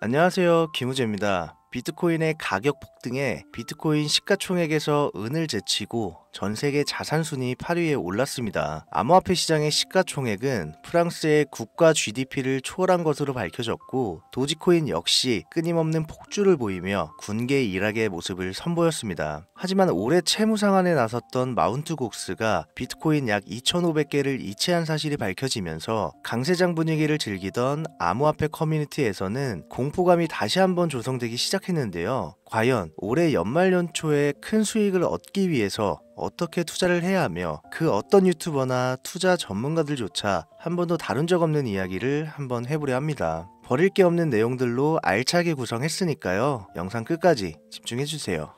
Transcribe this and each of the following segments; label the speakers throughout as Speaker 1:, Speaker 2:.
Speaker 1: 안녕하세요. 김우재입니다. 비트코인의 가격 폭등에 비트코인 시가총액에서 은을 제치고 전 세계 자산 순위 8위에 올랐습니다. 암호화폐 시장의 시가총액은 프랑스의 국가 GDP를 초월한 것으로 밝혀졌고 도지코인 역시 끊임없는 폭주를 보이며 군계 일학의 모습을 선보였습니다. 하지만 올해 채무 상한에 나섰던 마운트 곡스가 비트코인 약 2,500개를 이체한 사실이 밝혀지면서 강세장 분위기를 즐기던 암호화폐 커뮤니티에서는 공포감이 다시 한번 조성되기 시작. 했습니다 시작했는데요. 과연 올해 연말 연초에 큰 수익을 얻기 위해서 어떻게 투자를 해야 하며 그 어떤 유튜버나 투자 전문가들조차 한 번도 다룬 적 없는 이야기를 한번 해보려 합니다. 버릴 게 없는 내용들로 알차게 구성했으니까요. 영상 끝까지 집중해주세요.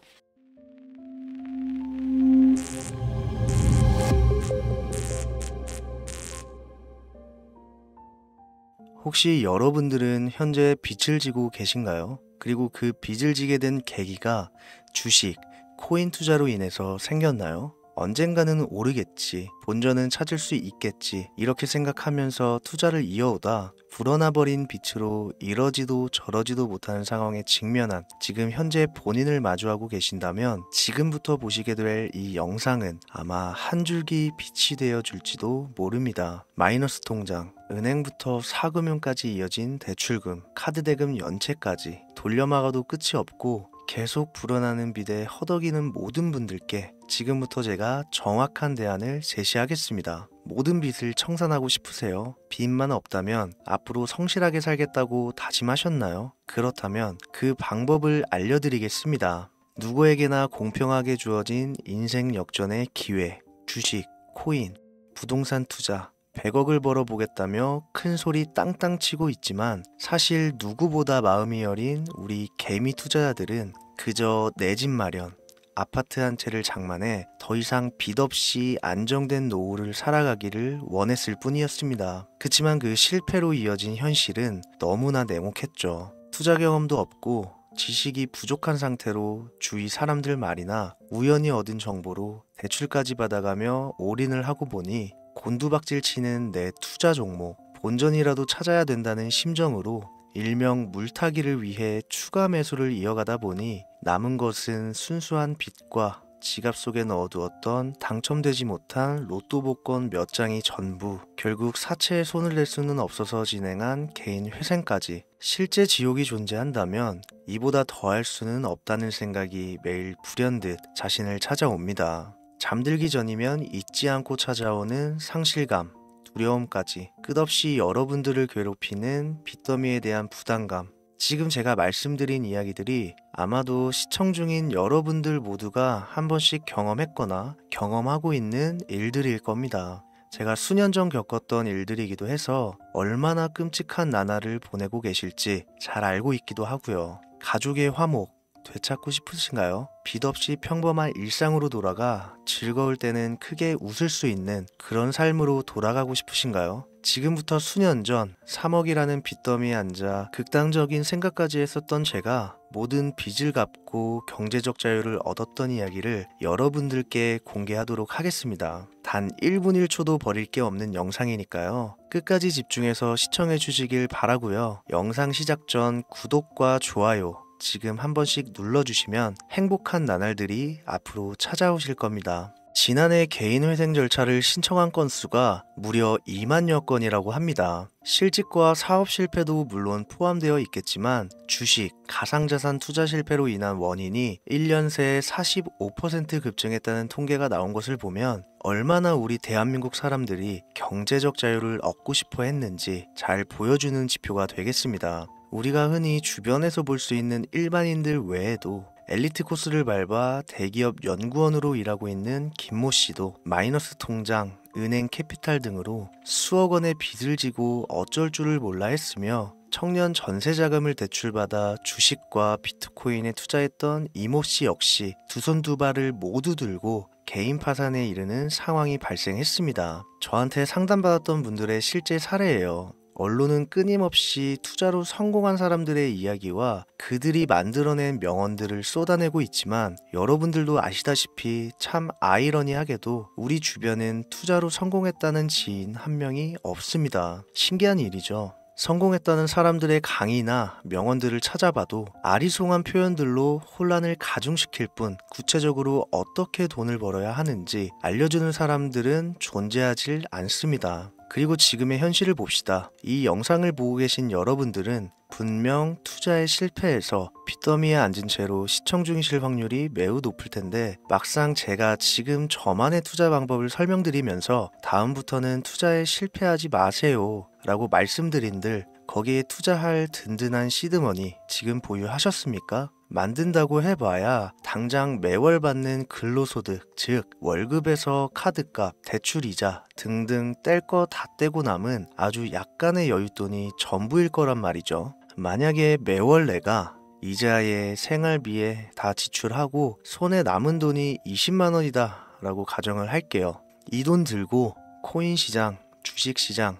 Speaker 1: 혹시 여러분들은 현재 빛을 지고 계신가요? 그리고 그 빚을 지게 된 계기가 주식, 코인 투자로 인해서 생겼나요? 언젠가는 오르겠지, 본전은 찾을 수 있겠지, 이렇게 생각하면서 투자를 이어오다 불어나버린 빛으로 이러지도 저러지도 못하는 상황에 직면한 지금 현재 본인을 마주하고 계신다면 지금부터 보시게 될 이 영상은 아마 한 줄기 빛이 되어 줄지도 모릅니다. 마이너스 통장, 은행부터 사금융까지 이어진 대출금, 카드 대금 연체까지 돌려막아도 끝이 없고 계속 불어나는 빛에 허덕이는 모든 분들께 지금부터 제가 정확한 대안을 제시하겠습니다. 모든 빚을 청산하고 싶으세요? 빚만 없다면 앞으로 성실하게 살겠다고 다짐하셨나요? 그렇다면 그 방법을 알려드리겠습니다. 누구에게나 공평하게 주어진 인생 역전의 기회, 주식, 코인, 부동산 투자, 100억을 벌어보겠다며 큰 소리 땅땅 치고 있지만 사실 누구보다 마음이 여린 우리 개미 투자자들은 그저 내 집 마련, 아파트 한 채를 장만해 더 이상 빚 없이 안정된 노후를 살아가기를 원했을 뿐이었습니다. 그치만 그 실패로 이어진 현실은 너무나 냉혹했죠. 투자 경험도 없고 지식이 부족한 상태로 주위 사람들 말이나 우연히 얻은 정보로 대출까지 받아가며 올인을 하고 보니 곤두박질 치는 내 투자 종목, 본전이라도 찾아야 된다는 심정으로 일명 물타기를 위해 추가 매수를 이어가다 보니 남은 것은 순수한 빚과 지갑 속에 넣어두었던 당첨되지 못한 로또 복권 몇 장이 전부 결국 사채에 손을 댈 수는 없어서 진행한 개인 회생까지 실제 지옥이 존재한다면 이보다 더 할 수는 없다는 생각이 매일 불현듯 자신을 찾아옵니다. 잠들기 전이면 잊지 않고 찾아오는 상실감 두려움까지 끝없이 여러분들을 괴롭히는 빚더미에 대한 부담감 지금 제가 말씀드린 이야기들이 아마도 시청 중인 여러분들 모두가 한 번씩 경험했거나 경험하고 있는 일들일 겁니다. 제가 수년 전 겪었던 일들이기도 해서 얼마나 끔찍한 나날을 보내고 계실지 잘 알고 있기도 하고요. 가족의 화목, 되찾고 싶으신가요? 빚 없이 평범한 일상으로 돌아가 즐거울 때는 크게 웃을 수 있는 그런 삶으로 돌아가고 싶으신가요? 지금부터 수년 전 3억이라는 빚더미에 앉아 극단적인 생각까지 했었던 제가 모든 빚을 갚고 경제적 자유를 얻었던 이야기를 여러분들께 공개하도록 하겠습니다. 단 1분 1초도 버릴 게 없는 영상이니까요. 끝까지 집중해서 시청해 주시길 바라고요. 영상 시작 전 구독과 좋아요 지금 한 번씩 눌러주시면 행복한 나날들이 앞으로 찾아오실 겁니다. 지난해 개인회생 절차를 신청한 건수가 무려 2만여 건이라고 합니다. 실직과 사업 실패도 물론 포함되어 있겠지만 주식, 가상자산 투자 실패로 인한 원인이 1년 새 45% 급증했다는 통계가 나온 것을 보면 얼마나 우리 대한민국 사람들이 경제적 자유를 얻고 싶어 했는지 잘 보여주는 지표가 되겠습니다. 우리가 흔히 주변에서 볼 수 있는 일반인들 외에도 엘리트 코스를 밟아 대기업 연구원으로 일하고 있는 김모 씨도 마이너스 통장, 은행 캐피탈 등으로 수억 원의 빚을 지고 어쩔 줄을 몰라 했으며 청년 전세 자금을 대출받아 주식과 비트코인에 투자했던 이모 씨 역시 두 손 두 발을 모두 들고 개인 파산에 이르는 상황이 발생했습니다. 저한테 상담받았던 분들의 실제 사례예요. 언론은 끊임없이 투자로 성공한 사람들의 이야기와 그들이 만들어낸 명언들을 쏟아내고 있지만 여러분들도 아시다시피 참 아이러니하게도 우리 주변엔 투자로 성공했다는 지인 한 명이 없습니다. 신기한 일이죠. 성공했다는 사람들의 강의나 명언들을 찾아봐도 아리송한 표현들로 혼란을 가중시킬 뿐 구체적으로 어떻게 돈을 벌어야 하는지 알려주는 사람들은 존재하지 않습니다. 그리고 지금의 현실을 봅시다. 이 영상을 보고 계신 여러분들은 분명 투자에 실패해서 빚더미에 앉은 채로 시청 중이실 확률이 매우 높을 텐데 막상 제가 지금 저만의 투자 방법을 설명드리면서 다음부터는 투자에 실패하지 마세요 라고 말씀드린들 거기에 투자할 든든한 시드머니 지금 보유하셨습니까? 만든다고 해봐야 당장 매월 받는 근로소득, 즉 월급에서 카드값, 대출이자 등등 뗄 거 다 떼고 남은 아주 약간의 여윳돈이 전부일 거란 말이죠. 만약에 매월 내가 이자에 생활비에 다 지출하고 손에 남은 돈이 20만 원이다 라고 가정을 할게요. 이 돈 들고 코인 시장, 주식 시장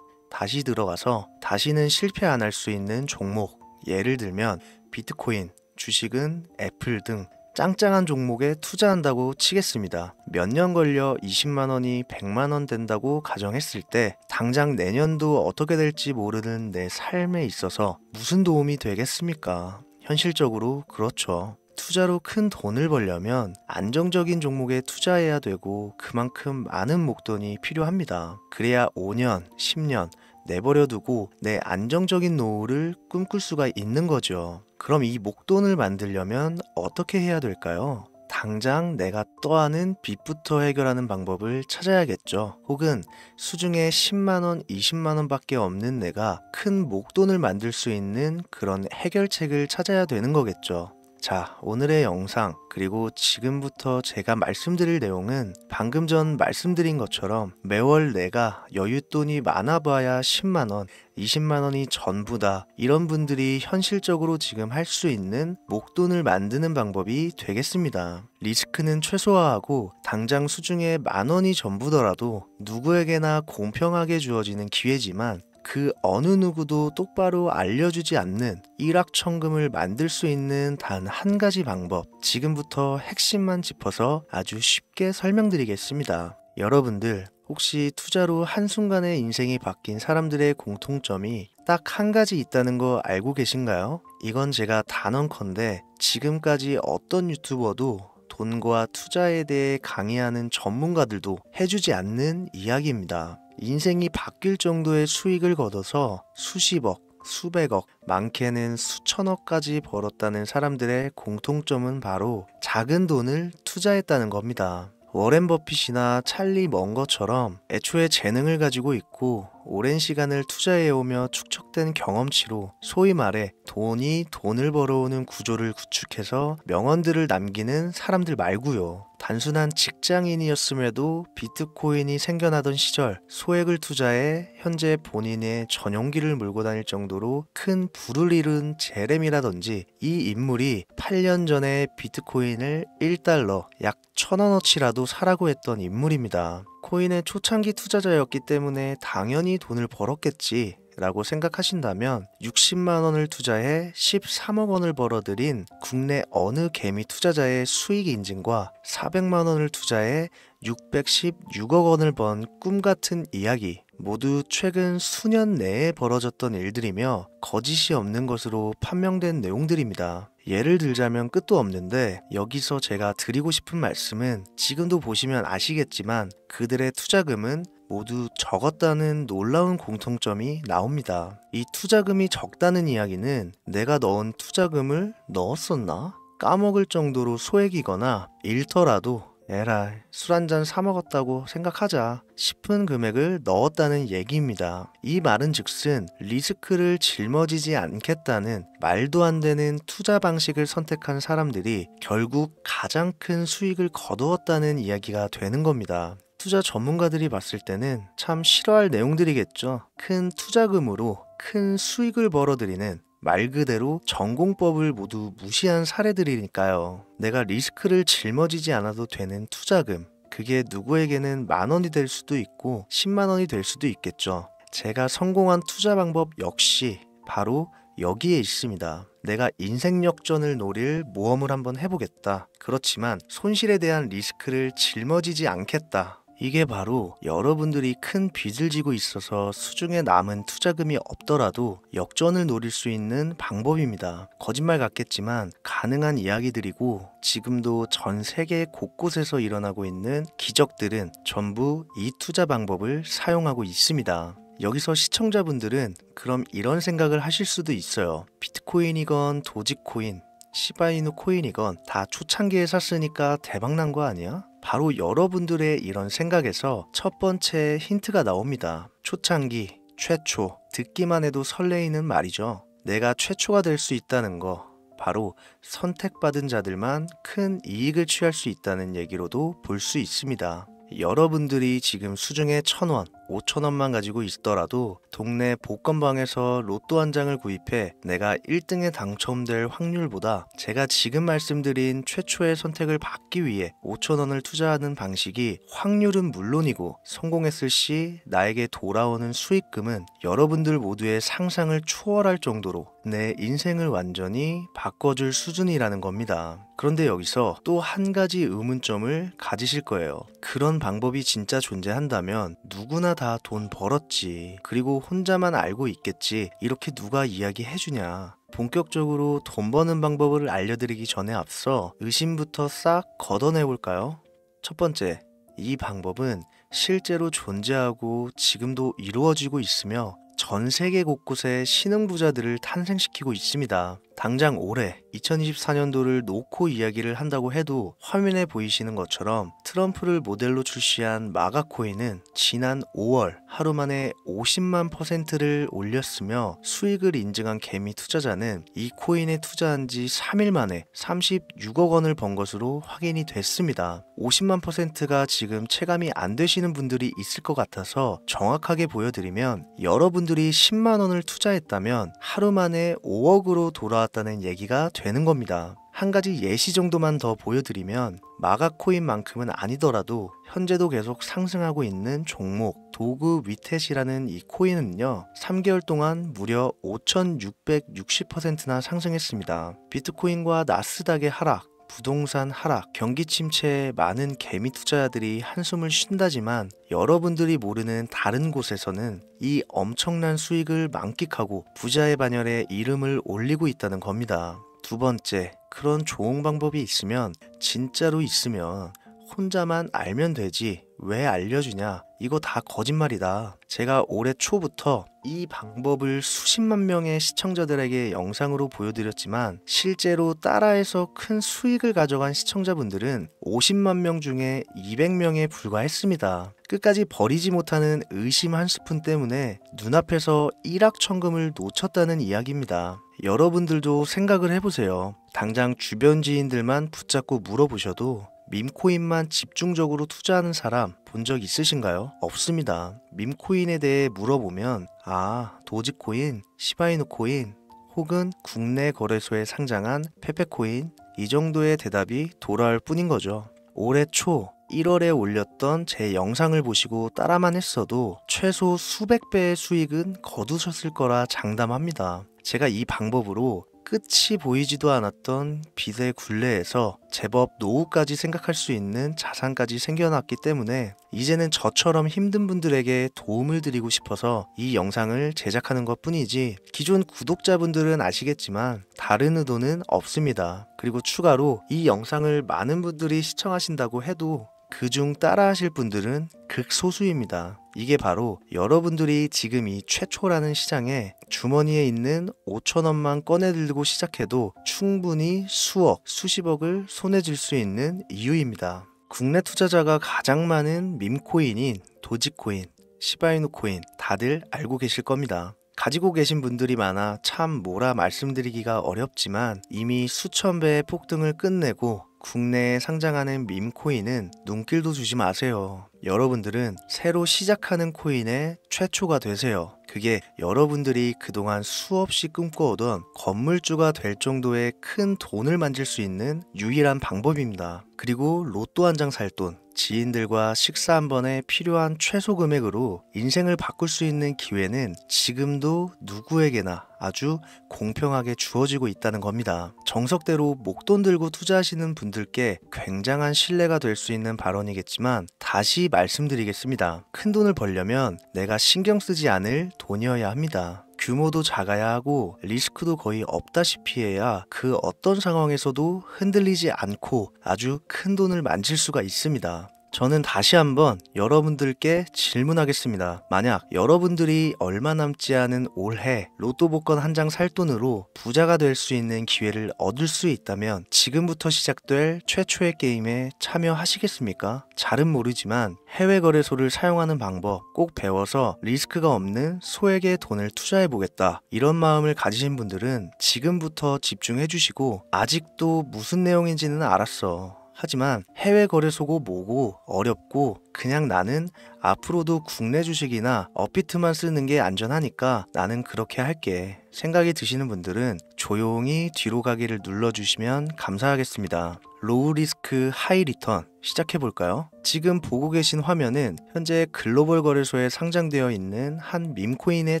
Speaker 1: 다시 들어가서 다시는 실패 안 할 수 있는 종목 예를 들면 비트코인, 주식은 애플 등 짱짱한 종목에 투자한다고 치겠습니다. 몇 년 걸려 20만원이 100만원 된다고 가정했을 때 당장 내년도 어떻게 될지 모르는 내 삶에 있어서 무슨 도움이 되겠습니까? 현실적으로 그렇죠. 투자로 큰 돈을 벌려면 안정적인 종목에 투자해야 되고 그만큼 많은 목돈이 필요합니다. 그래야 5년, 10년 내버려두고 내 안정적인 노후를 꿈꿀 수가 있는 거죠. 그럼 이 목돈을 만들려면 어떻게 해야 될까요? 당장 내가 떠안은 빚부터 해결하는 방법을 찾아야겠죠. 혹은 수중에 10만원, 20만원 밖에 없는 내가 큰 목돈을 만들 수 있는 그런 해결책을 찾아야 되는 거겠죠. 자, 오늘의 영상 그리고 지금부터 제가 말씀드릴 내용은 방금 전 말씀드린 것처럼 매월 내가 여윳돈이 많아 봐야 10만원, 20만원이 전부다 이런 분들이 현실적으로 지금 할 수 있는 목돈을 만드는 방법이 되겠습니다. 리스크는 최소화하고 당장 수중에 만원이 전부더라도 누구에게나 공평하게 주어지는 기회지만 그 어느 누구도 똑바로 알려주지 않는 일확천금을 만들 수 있는 단 한 가지 방법. 지금부터 핵심만 짚어서 아주 쉽게 설명드리겠습니다. 여러분들, 혹시 투자로 한순간에 인생이 바뀐 사람들의 공통점이 딱 한 가지 있다는 거 알고 계신가요? 이건 제가 단언컨대 지금까지 어떤 유튜버도 돈과 투자에 대해 강의하는 전문가들도 해주지 않는 이야기입니다. 인생이 바뀔 정도의 수익을 거둬서 수십억, 수백억, 많게는 수천억까지 벌었다는 사람들의 공통점은 바로 작은 돈을 투자했다는 겁니다. 워렌 버핏이나 찰리 먼거처럼 애초에 재능을 가지고 있고 오랜 시간을 투자해오며 축적된 경험치로 소위 말해 돈이 돈을 벌어오는 구조를 구축해서 명언들을 남기는 사람들 말고요. 단순한 직장인이었음에도 비트코인이 생겨나던 시절 소액을 투자해 현재 본인의 전용기를 물고 다닐 정도로 큰 부를 잃은 제렘이라든지 이 인물이 8년 전에 비트코인을 1달러 약 1000원어치라도 사라고 했던 인물입니다. 비트코인의 초창기 투자자였기 때문에 당연히 돈을 벌었겠지 라고 생각하신다면 60만 원을 투자해 13억 원을 벌어들인 국내 어느 개미 투자자의 수익 인증과 400만 원을 투자해 616억 원을 번 꿈 같은 이야기 모두 최근 수년 내에 벌어졌던 일들이며 거짓이 없는 것으로 판명된 내용들입니다. 예를 들자면 끝도 없는데 여기서 제가 드리고 싶은 말씀은 지금도 보시면 아시겠지만 그들의 투자금은 모두 적었다는 놀라운 공통점이 나옵니다. 이 투자금이 적다는 이야기는 내가 넣은 투자금을 넣었었나? 까먹을 정도로 소액이거나 잃더라도 에라 술한잔 사 먹었다고 생각하자 싶은 금액을 넣었다는 얘기입니다. 이 말은 즉슨 리스크를 짊어지지 않겠다는 말도 안 되는 투자 방식을 선택한 사람들이 결국 가장 큰 수익을 거두었다는 이야기가 되는 겁니다. 투자 전문가들이 봤을 때는 참 싫어할 내용들이겠죠. 큰 투자금으로 큰 수익을 벌어들이는 말 그대로 전공법을 모두 무시한 사례들이니까요. 내가 리스크를 짊어지지 않아도 되는 투자금. 그게 누구에게는 만 원이 될 수도 있고 10만 원이 될 수도 있겠죠. 제가 성공한 투자 방법 역시 바로 여기에 있습니다. 내가 인생 역전을 노릴 모험을 한번 해보겠다. 그렇지만 손실에 대한 리스크를 짊어지지 않겠다. 이게 바로 여러분들이 큰 빚을 지고 있어서 수중에 남은 투자금이 없더라도 역전을 노릴 수 있는 방법입니다. 거짓말 같겠지만 가능한 이야기들이고 지금도 전 세계 곳곳에서 일어나고 있는 기적들은 전부 이 투자 방법을 사용하고 있습니다. 여기서 시청자분들은 그럼 이런 생각을 하실 수도 있어요. 비트코인이건 도지코인, 시바이누 코인이건 다 초창기에 샀으니까 대박난 거 아니야? 바로 여러분들의 이런 생각에서 첫 번째 힌트가 나옵니다. 초창기, 최초, 듣기만 해도 설레이는 말이죠. 내가 최초가 될 수 있다는 거, 바로 선택받은 자들만 큰 이익을 취할 수 있다는 얘기로도 볼 수 있습니다. 여러분들이 지금 수중에 천 원, 5천 원만 가지고 있더라도 동네 복권방에서 로또 한 장을 구입해 내가 1등에 당첨될 확률보다 제가 지금 말씀드린 최초의 선택을 받기 위해 5천 원을 투자하는 방식이 확률은 물론이고 성공했을 시 나에게 돌아오는 수익금은 여러분들 모두의 상상을 초월할 정도로 내 인생을 완전히 바꿔줄 수준이라는 겁니다. 그런데 여기서 또 한 가지 의문점을 가지실 거예요. 그런 방법이 진짜 존재한다면 누구나 다 돈 벌었지, 그리고 혼자만 알고 있겠지, 이렇게 누가 이야기해주냐. 본격적으로 돈 버는 방법을 알려드리기 전에 앞서 의심부터 싹 걷어내 볼까요? 첫 번째, 이 방법은 실제로 존재하고 지금도 이루어지고 있으며 전 세계 곳곳에 신흥 부자들을 탄생시키고 있습니다. 당장 올해 2024년도를 놓고 이야기를 한다고 해도 화면에 보이시는 것처럼 트럼프를 모델로 출시한 마가코인은 지난 5월 하루 만에 50만 퍼센트를 올렸으며 수익을 인증한 개미 투자자는 이 코인에 투자한 지 3일 만에 36억 원을 번 것으로 확인이 됐습니다. 50만 퍼센트가 지금 체감이 안 되시는 분들이 있을 것 같아서 정확하게 보여드리면 여러분들이 10만 원을 투자했다면 하루 만에 5억으로 돌아 올랐다는 얘기가 되는 겁니다. 한 가지 예시 정도만 더 보여드리면 마가코인만큼은 아니더라도 현재도 계속 상승하고 있는 종목 도그 위텟이라는 이 코인은요 3개월 동안 무려 5660%나 상승했습니다. 비트코인과 나스닥의 하락 부동산 하락, 경기 침체에 많은 개미 투자자들이 한숨을 쉰다지만 여러분들이 모르는 다른 곳에서는 이 엄청난 수익을 만끽하고 부자의 반열에 이름을 올리고 있다는 겁니다. 두 번째, 그런 좋은 방법이 있으면, 진짜로 있으면 혼자만 알면 되지 왜 알려주냐 이거 다 거짓말이다 제가 올해 초부터 이 방법을 수십만 명의 시청자들에게 영상으로 보여드렸지만 실제로 따라해서 큰 수익을 가져간 시청자분들은 50만 명 중에 200명에 불과했습니다 끝까지 버리지 못하는 의심 한 스푼 때문에 눈앞에서 일확천금을 놓쳤다는 이야기입니다 여러분들도 생각을 해보세요 당장 주변 지인들만 붙잡고 물어보셔도 밈코인만 집중적으로 투자하는 사람 본 적 있으신가요? 없습니다. 밈코인에 대해 물어보면 아 도지코인, 시바이누 코인 혹은 국내 거래소에 상장한 페페코인 이 정도의 대답이 돌아올 뿐인 거죠. 올해 초 1월에 올렸던 제 영상을 보시고 따라만 했어도 최소 수백 배의 수익은 거두셨을 거라 장담합니다. 제가 이 방법으로 끝이 보이지도 않았던 빚의 굴레에서 제법 노후까지 생각할 수 있는 자산까지 생겨났기 때문에 이제는 저처럼 힘든 분들에게 도움을 드리고 싶어서 이 영상을 제작하는 것 뿐이지 기존 구독자분들은 아시겠지만 다른 의도는 없습니다. 그리고 추가로 이 영상을 많은 분들이 시청하신다고 해도 그 중 따라 하실 분들은 극소수입니다. 이게 바로 여러분들이 지금 이 최초라는 시장에 주머니에 있는 5천원만 꺼내들고 시작해도 충분히 수억, 수십억을 손에 쥘수 있는 이유입니다. 국내 투자자가 가장 많은 밈코인인 도지코인, 시바이누 코인 다들 알고 계실 겁니다. 가지고 계신 분들이 많아 참 뭐라 말씀드리기가 어렵지만 이미 수천 배의 폭등을 끝내고 국내에 상장하는 밈코인은 눈길도 주지 마세요. 여러분들은 새로 시작하는 코인의 최초가 되세요. 그게 여러분들이 그동안 수없이 꿈꿔오던 건물주가 될 정도의 큰 돈을 만질 수 있는 유일한 방법입니다. 그리고 로또 한 장 살 돈, 지인들과 식사 한 번에 필요한 최소 금액으로 인생을 바꿀 수 있는 기회는 지금도 누구에게나 아주 공평하게 주어지고 있다는 겁니다. 정석대로 목돈 들고 투자하시는 분들께 굉장한 신뢰가 될 수 있는 발언이겠지만 다시 말씀드리겠습니다. 큰 돈을 벌려면 내가 신경 쓰지 않을 돈이어야 합니다. 규모도 작아야 하고 리스크도 거의 없다시피 해야 그 어떤 상황에서도 흔들리지 않고 아주 큰 돈을 만질 수가 있습니다. 저는 다시 한번 여러분들께 질문하겠습니다. 만약 여러분들이 얼마 남지 않은 올해 로또 복권 한 장 살 돈으로 부자가 될 수 있는 기회를 얻을 수 있다면 지금부터 시작될 최초의 게임에 참여하시겠습니까? 잘은 모르지만 해외 거래소를 사용하는 방법 꼭 배워서 리스크가 없는 소액의 돈을 투자해 보겠다. 이런 마음을 가지신 분들은 지금부터 집중해 주시고 아직도 무슨 내용인지는 알았어. 하지만 해외 거래소고 뭐고 어렵고 그냥 나는 앞으로도 국내 주식이나 업비트만 쓰는 게 안전하니까 나는 그렇게 할게. 생각이 드시는 분들은 조용히 뒤로 가기를 눌러주시면 감사하겠습니다. 로우 리스크 하이 리턴 시작해 볼까요? 지금 보고 계신 화면은 현재 글로벌 거래소에 상장되어 있는 한 밈코인의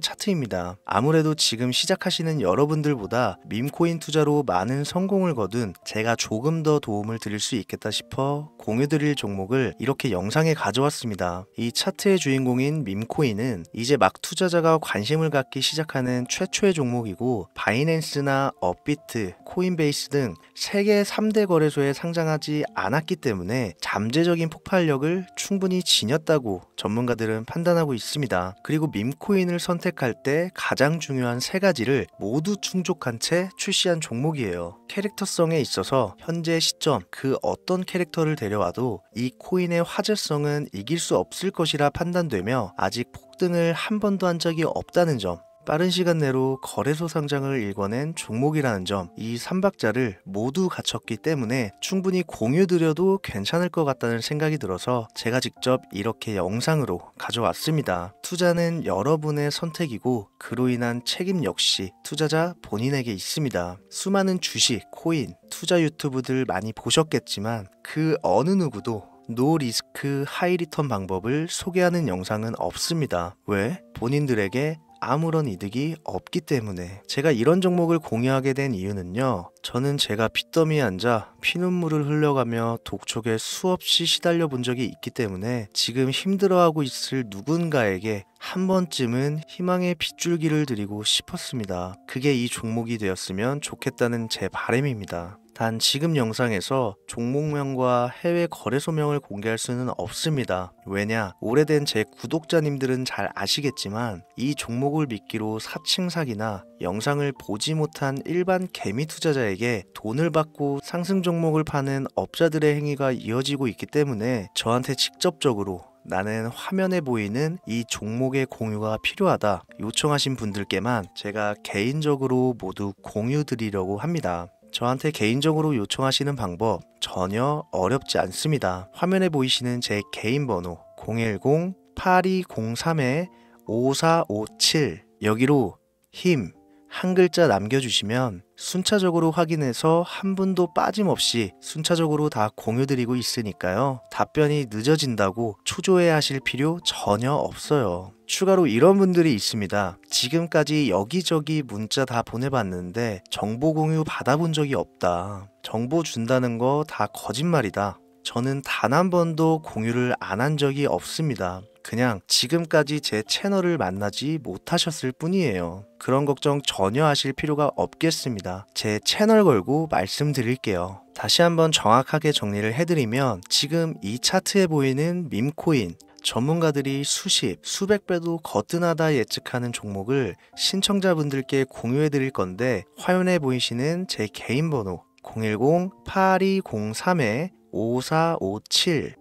Speaker 1: 차트입니다. 아무래도 지금 시작하시는 여러분들보다 밈코인 투자로 많은 성공을 거둔 제가 조금 더 도움을 드릴 수 있겠다 싶어 공유 드릴 종목을 이렇게 영상에 가져왔습니다. 이 차트의 주인공인 밈코인은 이제 막 투자자가 관심을 갖기 시작하는 최초의 종목이고 바이낸스나 빅스나 업비트, 코인베이스 등 세계 3대 거래소에 상장하지 않았기 때문에 잠재적인 폭발력을 충분히 지녔다고 전문가들은 판단하고 있습니다. 그리고 밈코인을 선택할 때 가장 중요한 세 가지를 모두 충족한 채 출시한 종목이에요. 캐릭터성에 있어서 현재 시점 그 어떤 캐릭터를 데려와도 이 코인의 화제성은 이길 수 없을 것이라 판단되며 아직 폭등을 한 번도 한 적이 없다는 점 빠른 시간 내로 거래소 상장을 읽어낸 종목이라는 점, 이 3박자를 모두 갖췄기 때문에 충분히 공유드려도 괜찮을 것 같다는 생각이 들어서 제가 직접 이렇게 영상으로 가져왔습니다. 투자는 여러분의 선택이고 그로 인한 책임 역시 투자자 본인에게 있습니다. 수많은 주식, 코인, 투자 유튜브들 많이 보셨겠지만 그 어느 누구도 노 리스크 하이 리턴 방법을 소개하는 영상은 없습니다. 왜? 본인들에게 아무런 이득이 없기 때문에 제가 이런 종목을 공유하게 된 이유는요. 저는 제가 핏더미에 앉아 피눈물을 흘려가며 독촉에 수없이 시달려 본 적이 있기 때문에 지금 힘들어하고 있을 누군가에게 한 번쯤은 희망의 빗줄기를 드리고 싶었습니다. 그게 이 종목이 되었으면 좋겠다는 제 바람입니다. 단 지금 영상에서 종목명과 해외 거래소명을 공개할 수는 없습니다. 왜냐? 오래된 제 구독자님들은 잘 아시겠지만 이 종목을 믿기로 사칭사기나 영상을 보지 못한 일반 개미 투자자에게 돈을 받고 상승 종목을 파는 업자들의 행위가 이어지고 있기 때문에 저한테 직접적으로 나는 화면에 보이는 이 종목의 공유가 필요하다 요청하신 분들께만 제가 개인적으로 모두 공유 드리려고 합니다. 저한테 개인적으로 요청하시는 방법 전혀 어렵지 않습니다. 화면에 보이시는 제 개인 번호 010-8203-5457 여기로 힘, 한 글자 남겨주시면 순차적으로 확인해서 한 분도 빠짐없이 순차적으로 다 공유드리고 있으니까요. 답변이 늦어진다고 초조해 하실 필요 전혀 없어요. 추가로 이런 분들이 있습니다. 지금까지 여기저기 문자 다 보내봤는데 정보 공유 받아본 적이 없다. 정보 준다는 거 다 거짓말이다. 저는 단 한 번도 공유를 안 한 적이 없습니다. 그냥 지금까지 제 채널을 만나지 못하셨을 뿐이에요. 그런 걱정 전혀 하실 필요가 없겠습니다. 제 채널 걸고 말씀드릴게요. 다시 한번 정확하게 정리를 해드리면 지금 이 차트에 보이는 밈코인, 전문가들이 수십, 수백 배도 거뜬하다 예측하는 종목을 신청자분들께 공유해 드릴 건데 화면에 보이시는 제 개인 번호 010-8203-5457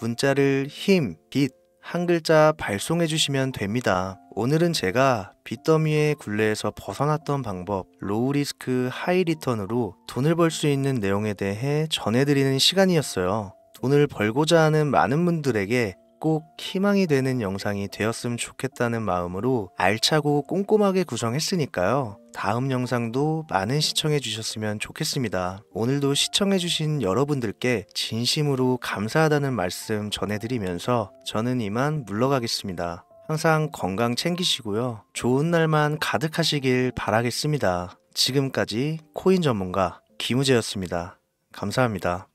Speaker 1: 문자를 힘, 빛, 한 글자 발송해 주시면 됩니다. 오늘은 제가 빚더미의 굴레에서 벗어났던 방법 로우리스크 하이리턴으로 돈을 벌 수 있는 내용에 대해 전해드리는 시간이었어요. 돈을 벌고자 하는 많은 분들에게 꼭 희망이 되는 영상이 되었으면 좋겠다는 마음으로 알차고 꼼꼼하게 구성했으니까요. 다음 영상도 많은 시청해 주셨으면 좋겠습니다. 오늘도 시청해 주신 여러분들께 진심으로 감사하다는 말씀 전해드리면서 저는 이만 물러가겠습니다. 항상 건강 챙기시고요. 좋은 날만 가득하시길 바라겠습니다. 지금까지 코인 전문가 김우재였습니다. 감사합니다.